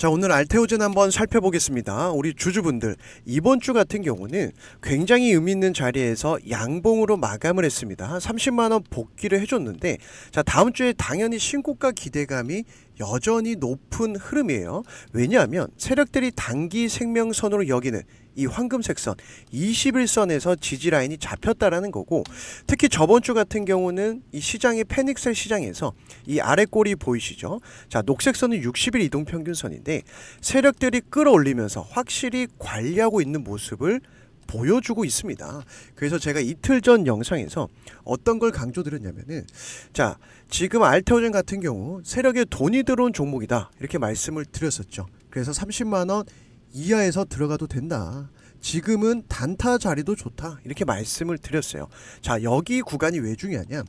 자 오늘 알테오젠 한번 살펴보겠습니다. 우리 주주분들 이번 주 같은 경우는 굉장히 의미 있는 자리에서 양봉으로 마감을 했습니다. 30만원 복귀를 해줬는데 자 다음 주에 당연히 신고가 기대감이 여전히 높은 흐름이에요. 왜냐하면 세력들이 단기 생명선으로 여기는 이 황금색선 21선에서 지지라인이 잡혔다라는 거고 특히 저번 주 같은 경우는 이 시장의 패닉셀 시장에서 이 아래 꼬리 보이시죠? 자 녹색선은 60일 이동평균선인데 세력들이 끌어올리면서 확실히 관리하고 있는 모습을 보여주고 있습니다. 그래서 제가 이틀 전 영상에서 어떤 걸 강조드렸냐면은 자 지금 알테오젠 같은 경우 세력에 돈이 들어온 종목이다 이렇게 말씀을 드렸었죠. 그래서 30만원 이하에서 들어가도 된다. 지금은 단타 자리도 좋다 이렇게 말씀을 드렸어요. 자 여기 구간이 왜 중요하냐?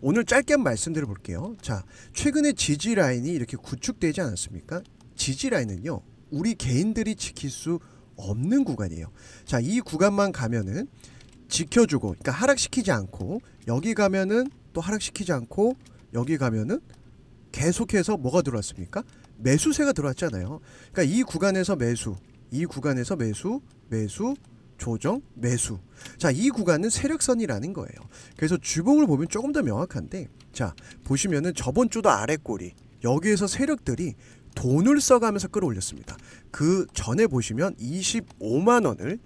오늘 짧게 말씀드려 볼게요. 자 최근에 지지 라인이 이렇게 구축되지 않았습니까? 지지 라인은요 우리 개인들이 지킬 수 없는 구간이에요. 자, 이 구간만 가면은 지켜주고, 그러니까 하락시키지 않고, 여기 가면은 또 하락시키지 않고, 여기 가면은 계속해서 뭐가 들어왔습니까? 매수세가 들어왔잖아요. 그러니까 이 구간에서 매수, 이 구간에서 매수, 매수, 조정, 매수. 자, 이 구간은 세력선이라는 거예요. 그래서 주봉을 보면 조금 더 명확한데, 자, 보시면은 저번 주도 아래 꼬리, 여기에서 세력들이 돈을 써가면서 끌어올렸습니다. 그 전에 보시면 25만 원을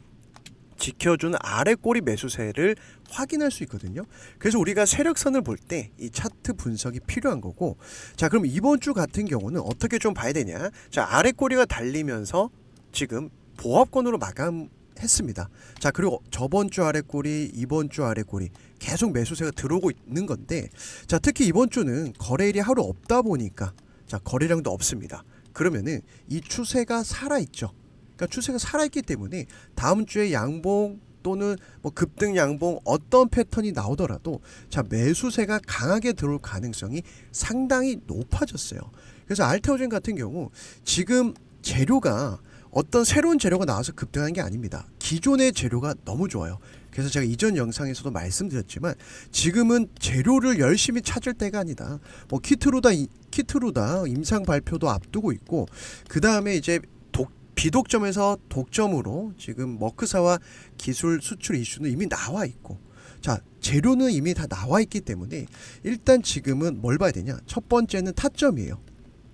지켜준 아래 꼬리 매수세를 확인할 수 있거든요. 그래서 우리가 세력선을 볼 때 이 차트 분석이 필요한 거고 자 그럼 이번 주 같은 경우는 어떻게 좀 봐야 되냐 자 아래 꼬리가 달리면서 지금 보합권으로 마감 했습니다. 자 그리고 저번 주 아래 꼬리 이번 주 아래 꼬리 계속 매수세가 들어오고 있는 건데 자 특히 이번 주는 거래일이 하루 없다 보니까 자 거래량도 없습니다. 그러면은 이 추세가 살아있죠. 그러니까 추세가 살아있기 때문에 다음 주에 양봉 또는 뭐 급등 양봉 어떤 패턴이 나오더라도 자 매수세가 강하게 들어올 가능성이 상당히 높아졌어요. 그래서 알테오젠 같은 경우 지금 재료가 어떤 새로운 재료가 나와서 급등한 게 아닙니다. 기존의 재료가 너무 좋아요. 그래서 제가 이전 영상에서도 말씀드렸지만 지금은 재료를 열심히 찾을 때가 아니다. 뭐 키트로다 키트로다 임상 발표도 앞두고 있고 그 다음에 이제 독, 비독점에서 독점으로 지금 머크사와 기술 수출 이슈는 이미 나와 있고 자 재료는 이미 다 나와 있기 때문에 일단 지금은 뭘 봐야 되냐 첫 번째는 타점이에요.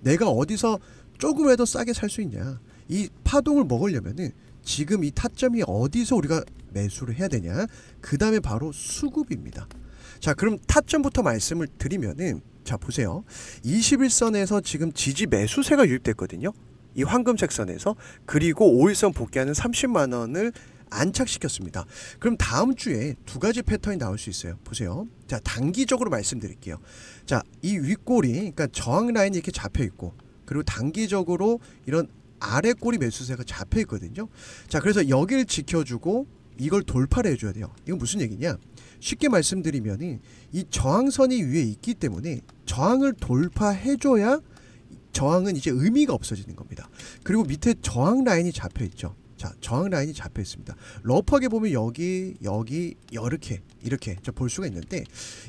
내가 어디서 조금이라도 싸게 살 수 있냐 이 파동을 먹으려면은 지금 이 타점이 어디서 우리가 매수를 해야 되냐 그 다음에 바로 수급입니다 자 그럼 타점부터 말씀을 드리면은 자 보세요 21선에서 지금 지지 매수세가 유입됐거든요 이 황금색선에서 그리고 5일선 복귀하는 30만원을 안착시켰습니다. 그럼 다음 주에 두 가지 패턴이 나올 수 있어요. 보세요. 자, 단기적으로 말씀드릴게요. 자, 이 윗골이, 그러니까 저항 라인이 이렇게 잡혀 있고, 그리고 단기적으로 이런 아래 꼬리 매수세가 잡혀 있거든요. 자, 그래서 여기를 지켜주고 이걸 돌파를 해줘야 돼요. 이건 무슨 얘기냐? 쉽게 말씀드리면이 저항선이 위에 있기 때문에 저항을 돌파해줘야 저항은 이제 의미가 없어지는 겁니다. 그리고 밑에 저항 라인이 잡혀 있죠. 자, 저항 라인이 잡혀 있습니다. 러프하게 보면 여기, 여기, 이렇게, 이렇게 볼 수가 있는데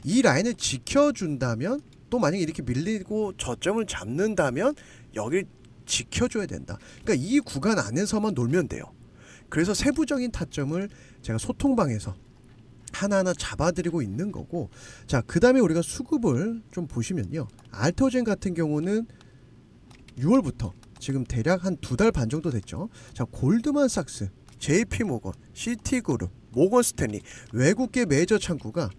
이 라인을 지켜준다면 또 만약에 이렇게 밀리고 저점을 잡는다면 여길 지켜줘야 된다. 그러니까 이 구간 안에서만 놀면 돼요. 그래서 세부적인 타점을 제가 소통방에서 하나하나 잡아드리고 있는 거고 자그 다음에 우리가 수급을 좀 보시면요 알토젠 같은 경우는 6월부터 지금 대략 한 두 달 반 정도 됐죠 자 골드만삭스 JP모건 시티그룹 모건스탠리 외국계 메이저 창구가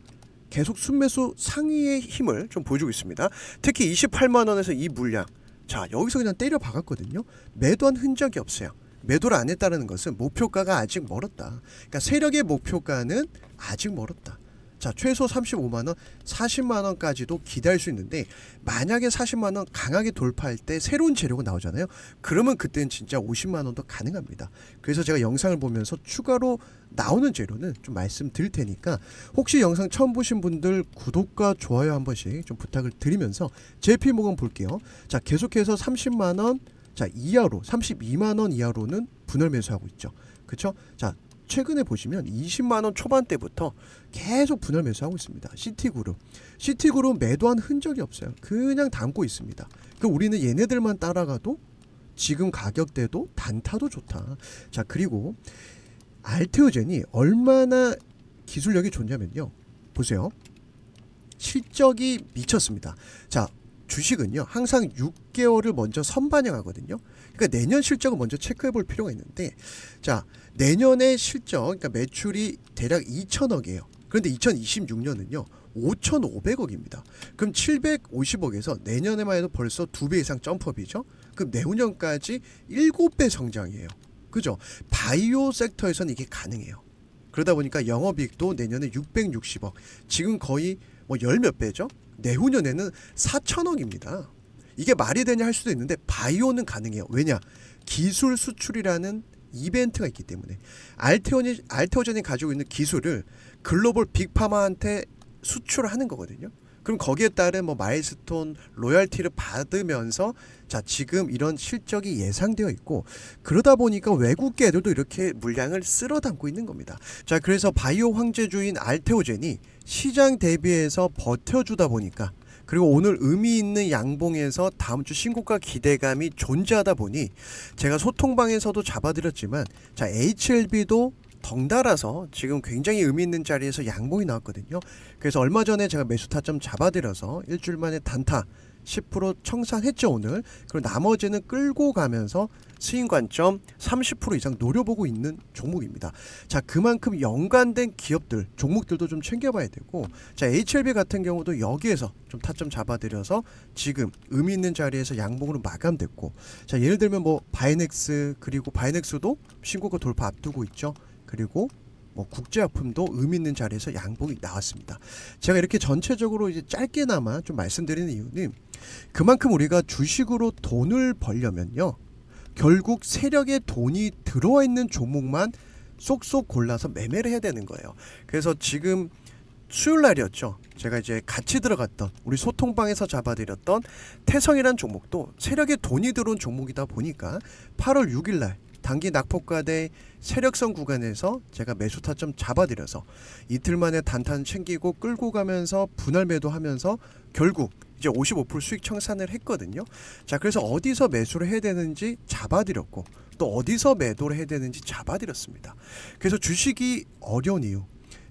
계속 순매수 상위의 힘을 좀 보여주고 있습니다 특히 28만원에서 이 물량 자 여기서 그냥 때려 박았거든요 매도한 흔적이 없어요 매도를 안 했다는 것은 목표가가 아직 멀었다. 그러니까 세력의 목표가는 아직 멀었다. 자, 최소 35만 원, 40만 원까지도 기대할 수 있는데 만약에 40만 원 강하게 돌파할 때 새로운 재료가 나오잖아요. 그러면 그때는 진짜 50만 원도 가능합니다. 그래서 제가 영상을 보면서 추가로 나오는 재료는 좀 말씀드릴 테니까 혹시 영상 처음 보신 분들 구독과 좋아요 한 번씩 좀 부탁을 드리면서 제필모은 볼게요. 자, 계속해서 30만 원자 이하로 32만 원 이하로는 분할 매수하고 있죠. 그쵸자 최근에 보시면 20만 원 초반대부터 계속 분할 매수하고 있습니다. 시티그룹, 시티그룹 매도한 흔적이 없어요. 그냥 담고 있습니다. 그 우리는 얘네들만 따라가도 지금 가격대도 단타도 좋다. 자 그리고 알테오젠이 얼마나 기술력이 좋냐면요. 보세요. 실적이 미쳤습니다. 자, 주식은요 항상 6개월을 먼저 선반영하거든요. 그러니까 내년 실적을 먼저 체크해 볼 필요가 있는데 자 내년의 실적 그러니까 매출이 대략 2천억이에요. 그런데 2026년은요 5,500억입니다. 그럼 750억에서 내년에만 해도 벌써 2배 이상 점프업이죠. 그럼 내후년까지 7배 성장이에요. 그죠? 바이오 섹터에서는 이게 가능해요. 그러다 보니까 영업이익도 내년에 660억. 지금 거의 뭐1 0몇 배죠? 내후년에는 4천억입니다. 이게 말이 되냐 할 수도 있는데 바이오는 가능해요. 왜냐? 기술 수출이라는 이벤트가 있기 때문에 알테오니 알테오젠이 가지고 있는 기술을 글로벌 빅파마한테 수출하는 거거든요. 그럼 거기에 따른 뭐 마일스톤 로열티를 받으면서 자 지금 이런 실적이 예상되어 있고 그러다 보니까 외국계 애들도 이렇게 물량을 쓸어 담고 있는 겁니다. 자 그래서 바이오 황제주인 알테오젠이 시장 대비해서 버텨주다 보니까 그리고 오늘 의미 있는 양봉에서 다음 주 신고가 기대감이 존재하다 보니 제가 소통방에서도 잡아드렸지만 자 HLB도 덩달아서 지금 굉장히 의미 있는 자리에서 양봉이 나왔거든요. 그래서 얼마 전에 제가 매수 타점 잡아들여서 일주일 만에 단타 10% 청산했죠 오늘. 그리고 나머지는 끌고 가면서 스윙 관점 30% 이상 노려보고 있는 종목입니다. 자 그만큼 연관된 기업들 종목들도 좀 챙겨봐야 되고 자 HLB 같은 경우도 여기에서 좀 타점 잡아들여서 지금 의미 있는 자리에서 양봉으로 마감됐고 자 예를 들면 뭐 바이넥스 그리고 바이넥스도 신고가 돌파 앞두고 있죠. 그리고 뭐 국제약품도 의미 있는 자리에서 양봉이 나왔습니다. 제가 이렇게 전체적으로 이제 짧게나마 좀 말씀드리는 이유는 그만큼 우리가 주식으로 돈을 벌려면요. 결국 세력의 돈이 들어와 있는 종목만 쏙쏙 골라서 매매를 해야 되는 거예요. 그래서 지금 수요일 날이었죠. 제가 이제 같이 들어갔던 우리 소통방에서 잡아드렸던 태성이란 종목도 세력의 돈이 들어온 종목이다 보니까 8월 6일 날 단기 낙폭과대 세력성 구간에서 제가 매수 타점 잡아들여서 이틀 만에 단탄 챙기고 끌고 가면서 분할 매도하면서 결국 이제 55% 수익 청산을 했거든요. 자, 그래서 어디서 매수를 해야 되는지 잡아드렸고 또 어디서 매도를 해야 되는지 잡아드렸습니다. 그래서 주식이 어려운 이유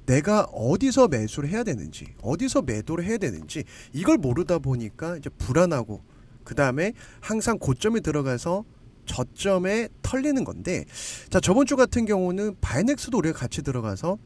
내가 어디서 매수를 해야 되는지, 어디서 매도를 해야 되는지 이걸 모르다 보니까 이제 불안하고 그 다음에 항상 고점에 들어가서 저점에 털리는 건데 자 저번 주 같은 경우는 바이넥스도 우리가 같이 들어가서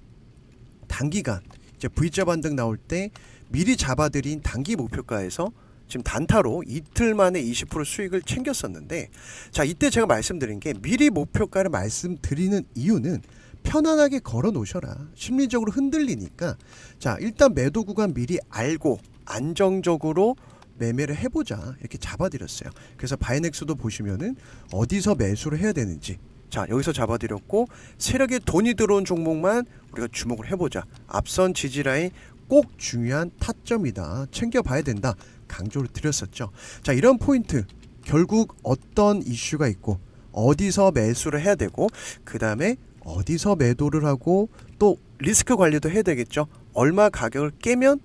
단기간 이제 V자 반등 나올 때 미리 잡아들인 단기 목표가에서 지금 단타로 이틀 만에 20% 수익을 챙겼었는데 자 이때 제가 말씀드린 게 미리 목표가를 말씀드리는 이유는 편안하게 걸어 놓으셔라 심리적으로 흔들리니까 자 일단 매도 구간 미리 알고 안정적으로 매매를 해보자 이렇게 잡아드렸어요. 그래서 바이넥스도 보시면은 어디서 매수를 해야 되는지 자 여기서 잡아드렸고 세력의 돈이 들어온 종목만 우리가 주목을 해보자. 앞선 지지라인 꼭 중요한 타점이다. 챙겨봐야 된다. 강조를 드렸었죠. 자 이런 포인트 결국 어떤 이슈가 있고 어디서 매수를 해야 되고 그 다음에 어디서 매도를 하고 또 리스크 관리도 해야 되겠죠. 얼마 가격을 깨면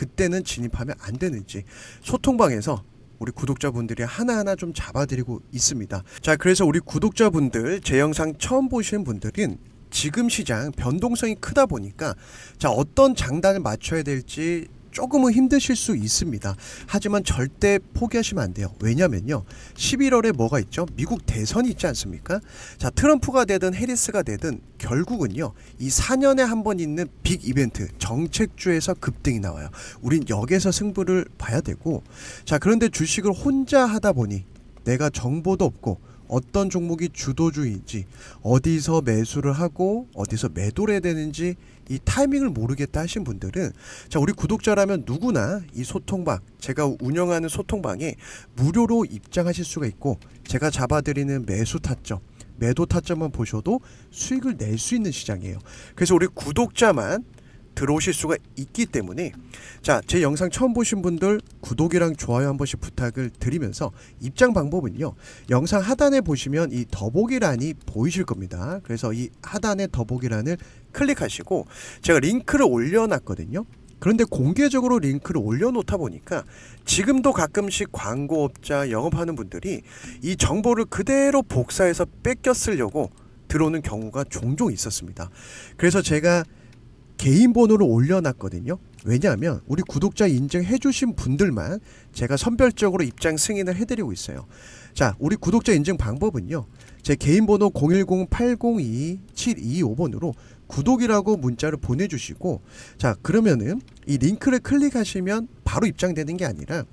그때는 진입하면 안 되는지 소통방에서 우리 구독자분들이 하나하나 좀 잡아드리고 있습니다. 자, 그래서 우리 구독자분들, 제 영상 처음 보시는 분들은 지금 시장 변동성이 크다 보니까 자, 어떤 장단을 맞춰야 될지 조금은 힘드실 수 있습니다. 하지만 절대 포기하시면 안 돼요. 왜냐면요. 11월에 뭐가 있죠? 미국 대선이 있지 않습니까? 자, 트럼프가 되든 해리스가 되든 결국은요. 이 4년에 한 번 있는 빅 이벤트, 정책주에서 급등이 나와요. 우린 여기서 승부를 봐야 되고. 자, 그런데 주식을 혼자 하다 보니 내가 정보도 없고 어떤 종목이 주도주인지 어디서 매수를 하고 어디서 매도를 해야 되는지 이 타이밍을 모르겠다 하신 분들은 자 우리 구독자라면 누구나 이 소통방 제가 운영하는 소통방에 무료로 입장하실 수가 있고 제가 잡아드리는 매수 타점 매도 타점만 보셔도 수익을 낼 수 있는 시장이에요. 그래서 우리 구독자만 들어오실 수가 있기 때문에 자제 영상 처음 보신 분들 구독이랑 좋아요 한 번씩 부탁을 드리면서 입장 방법은요 영상 하단에 보시면 이 더보기란이 보이실 겁니다 그래서 이 하단에 더보기란을 클릭하시고 제가 링크를 올려놨거든요 그런데 공개적으로 링크를 올려놓다 보니까 지금도 가끔씩 광고업자 영업하는 분들이 이 정보를 그대로 복사해서 뺏겼으려고 들어오는 경우가 종종 있었습니다. 그래서 제가 개인 번호를 올려놨거든요. 왜냐하면 우리 구독자 인증해주신 분들만 제가 선별적으로 입장 승인을 해드리고 있어요. 자, 우리 구독자 인증 방법은요. 제 개인 번호 010-802-725번으로 구독이라고 문자를 보내주시고 자 그러면은 이 링크를 클릭하시면 바로 입장되는 게 아니라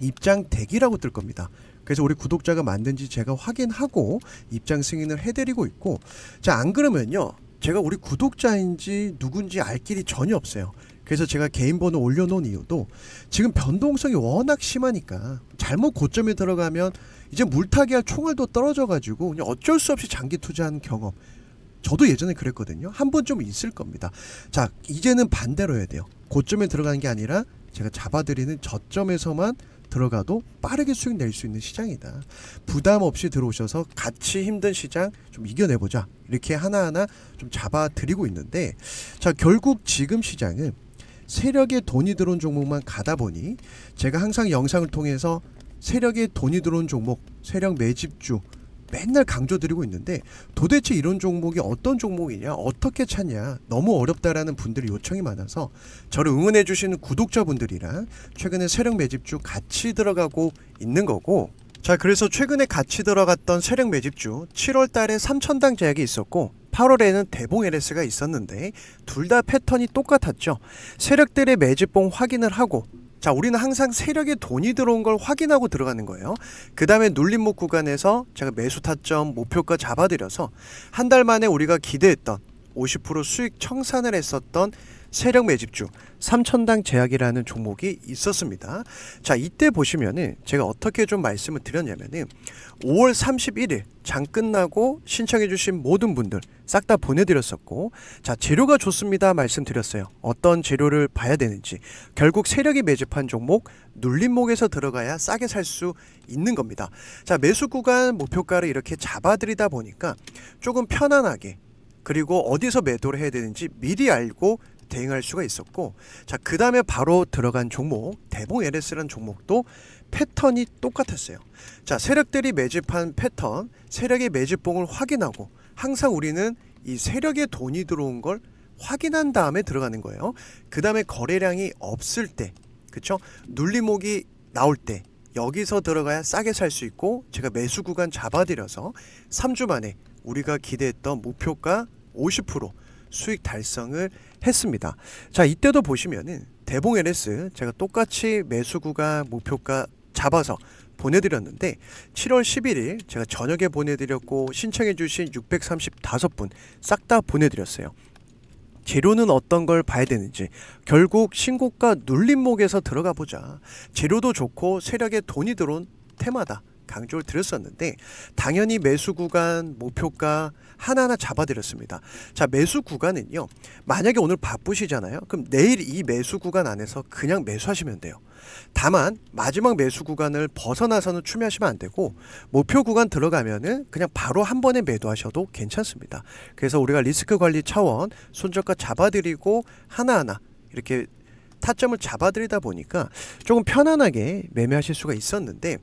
입장 대기라고 뜰 겁니다. 그래서 우리 구독자가 맞는지 제가 확인하고 입장 승인을 해드리고 있고 자 안 그러면요 제가 우리 구독자인지 누군지 알 길이 전혀 없어요. 그래서 제가 개인 번호 올려놓은 이유도 지금 변동성이 워낙 심하니까 잘못 고점에 들어가면 이제 물타기할 총알도 떨어져가지고 그냥 어쩔 수 없이 장기 투자한 경험 저도 예전에 그랬거든요. 한번좀 있을 겁니다. 자 이제는 반대로 해야 돼요. 고점에 들어가는 게 아니라 제가 잡아드리는 저점에서만 들어가도 빠르게 수익 낼 수 있는 시장이다. 부담 없이 들어오셔서 같이 힘든 시장 좀 이겨내보자. 이렇게 하나하나 좀 잡아드리고 있는데, 자, 결국 지금 시장은 세력의 돈이 들어온 종목만 가다 보니 제가 항상 영상을 통해서 세력의 돈이 들어온 종목, 세력 매집주, 맨날 강조드리고 있는데 도대체 이런 종목이 어떤 종목이냐 어떻게 찾냐 너무 어렵다라는 분들이 요청이 많아서 저를 응원해 주시는 구독자분들이랑 최근에 세력 매집주 같이 들어가고 있는 거고 자 그래서 최근에 같이 들어갔던 세력 매집주 7월 달에 3천당 제약이 있었고 8월에는 대봉 LS가 있었는데 둘 다 패턴이 똑같았죠. 세력들의 매집봉 확인을 하고 자, 우리는 항상 세력의 돈이 들어온 걸 확인하고 들어가는 거예요. 그 다음에 눌림목 구간에서 제가 매수 타점 목표가 잡아들여서 한 달 만에 우리가 기대했던 50% 수익 청산을 했었던 세력 매집주 삼천당 제약이라는 종목이 있었습니다. 자 이때 보시면은 제가 어떻게 좀 말씀을 드렸냐면은 5월 31일 장 끝나고 신청해주신 모든 분들 싹 다 보내드렸었고 자 재료가 좋습니다 말씀드렸어요. 어떤 재료를 봐야 되는지 결국 세력이 매집한 종목 눌림목에서 들어가야 싸게 살 수 있는 겁니다. 자 매수 구간 목표가를 이렇게 잡아드리다 보니까 조금 편안하게 그리고 어디서 매도를 해야 되는지 미리 알고 대응할 수가 있었고 자 그 다음에 바로 들어간 종목 대봉 LS라는 종목도 패턴이 똑같았어요 자 세력들이 매집한 패턴 세력의 매집봉을 확인하고 항상 우리는 이 세력의 돈이 들어온 걸 확인한 다음에 들어가는 거예요 그 다음에 거래량이 없을 때 그쵸 눌림목이 나올 때 여기서 들어가야 싸게 살 수 있고 제가 매수 구간 잡아들여서 3주 만에 우리가 기대했던 목표가 50% 수익 달성을 했습니다. 자, 이때도 보시면은 대봉 LS 제가 똑같이 매수구가 목표가 잡아서 보내드렸는데 7월 11일 제가 저녁에 보내드렸고 신청해주신 635분 싹 다 보내드렸어요. 재료는 어떤 걸 봐야 되는지 결국 신고가 눌림목에서 들어가 보자. 재료도 좋고 세력에 돈이 들어온 테마다. 강조를 드렸었는데 당연히 매수 구간 목표가 하나하나 잡아드렸습니다. 자 매수 구간은요. 만약에 오늘 바쁘시잖아요. 그럼 내일 이 매수 구간 안에서 그냥 매수하시면 돼요. 다만 마지막 매수 구간을 벗어나서는 추매하시면 안 되고 목표 구간 들어가면은 그냥 바로 한 번에 매도하셔도 괜찮습니다. 그래서 우리가 리스크 관리 차원 손절가 잡아드리고 하나하나 이렇게 타점을 잡아드리다 보니까 조금 편안하게 매매하실 수가 있었는데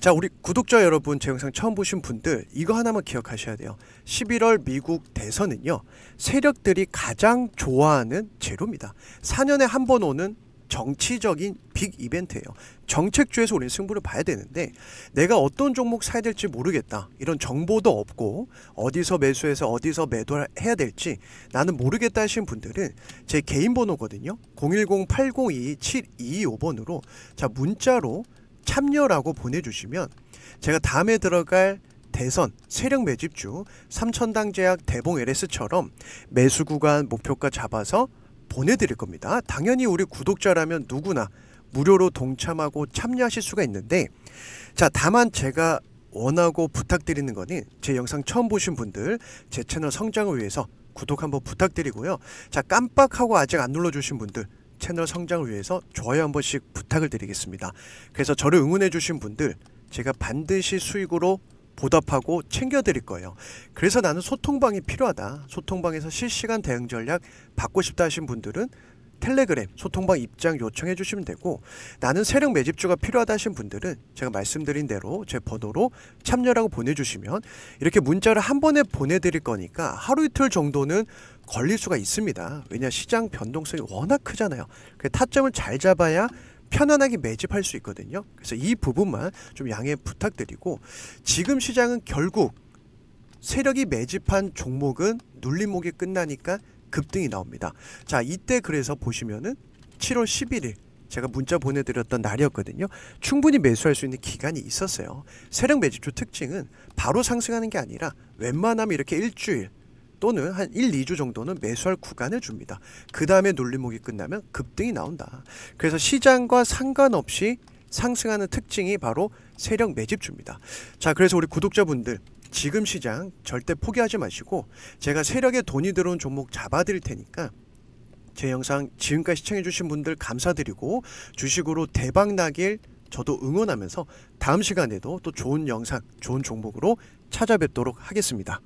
자 우리 구독자 여러분 제 영상 처음 보신 분들 이거 하나만 기억하셔야 돼요 11월 미국 대선은요 세력들이 가장 좋아하는 제로입니다 4년에 한 번 오는 정치적인 빅 이벤트예요. 정책주에서 우리는 승부를 봐야 되는데 내가 어떤 종목 사야 될지 모르겠다. 이런 정보도 없고 어디서 매수해서 어디서 매도해야 를 될지 나는 모르겠다 하신 분들은 제 개인 번호거든요. 010-8022-725번으로 자 문자로 참여라고 보내주시면 제가 다음에 들어갈 대선, 세력 매집주, 삼천당 제약, 대봉 LS처럼 매수 구간 목표가 잡아서 보내드릴 겁니다. 당연히 우리 구독자라면 누구나 무료로 동참하고 참여하실 수가 있는데 자 다만 제가 원하고 부탁드리는 거는 제 영상 처음 보신 분들 제 채널 성장을 위해서 구독 한번 부탁드리고요. 자 깜빡하고 아직 안 눌러주신 분들 채널 성장을 위해서 좋아요 한 번씩 부탁을 드리겠습니다. 그래서 저를 응원해 주신 분들 제가 반드시 수익으로 보답하고 챙겨드릴 거예요. 그래서 나는 소통방이 필요하다. 소통방에서 실시간 대응 전략 받고 싶다 하신 분들은 텔레그램 소통방 입장 요청해 주시면 되고 나는 세력 매집주가 필요하다 하신 분들은 제가 말씀드린 대로 제 번호로 참여라고 보내주시면 이렇게 문자를 한 번에 보내드릴 거니까 하루 이틀 정도는 걸릴 수가 있습니다. 왜냐 시장 변동성이 워낙 크잖아요. 그 타점을 잘 잡아야 편안하게 매집할 수 있거든요. 그래서 이 부분만 좀 양해 부탁드리고 지금 시장은 결국 세력이 매집한 종목은 눌림목이 끝나니까 급등이 나옵니다. 자, 이때 그래서 보시면은 7월 11일 제가 문자 보내드렸던 날이었거든요. 충분히 매수할 수 있는 기간이 있었어요. 세력 매집주 특징은 바로 상승하는 게 아니라 웬만하면 이렇게 일주일 또는 한 1, 2주 정도는 매수할 구간을 줍니다. 그 다음에 놀림목이 끝나면 급등이 나온다. 그래서 시장과 상관없이 상승하는 특징이 바로 세력 매집주입니다. 자, 그래서 우리 구독자분들 지금 시장 절대 포기하지 마시고 제가 세력의 돈이 들어온 종목 잡아드릴 테니까 제 영상 지금까지 시청해주신 분들 감사드리고 주식으로 대박 나길 저도 응원하면서 다음 시간에도 또 좋은 영상, 좋은 종목으로 찾아뵙도록 하겠습니다.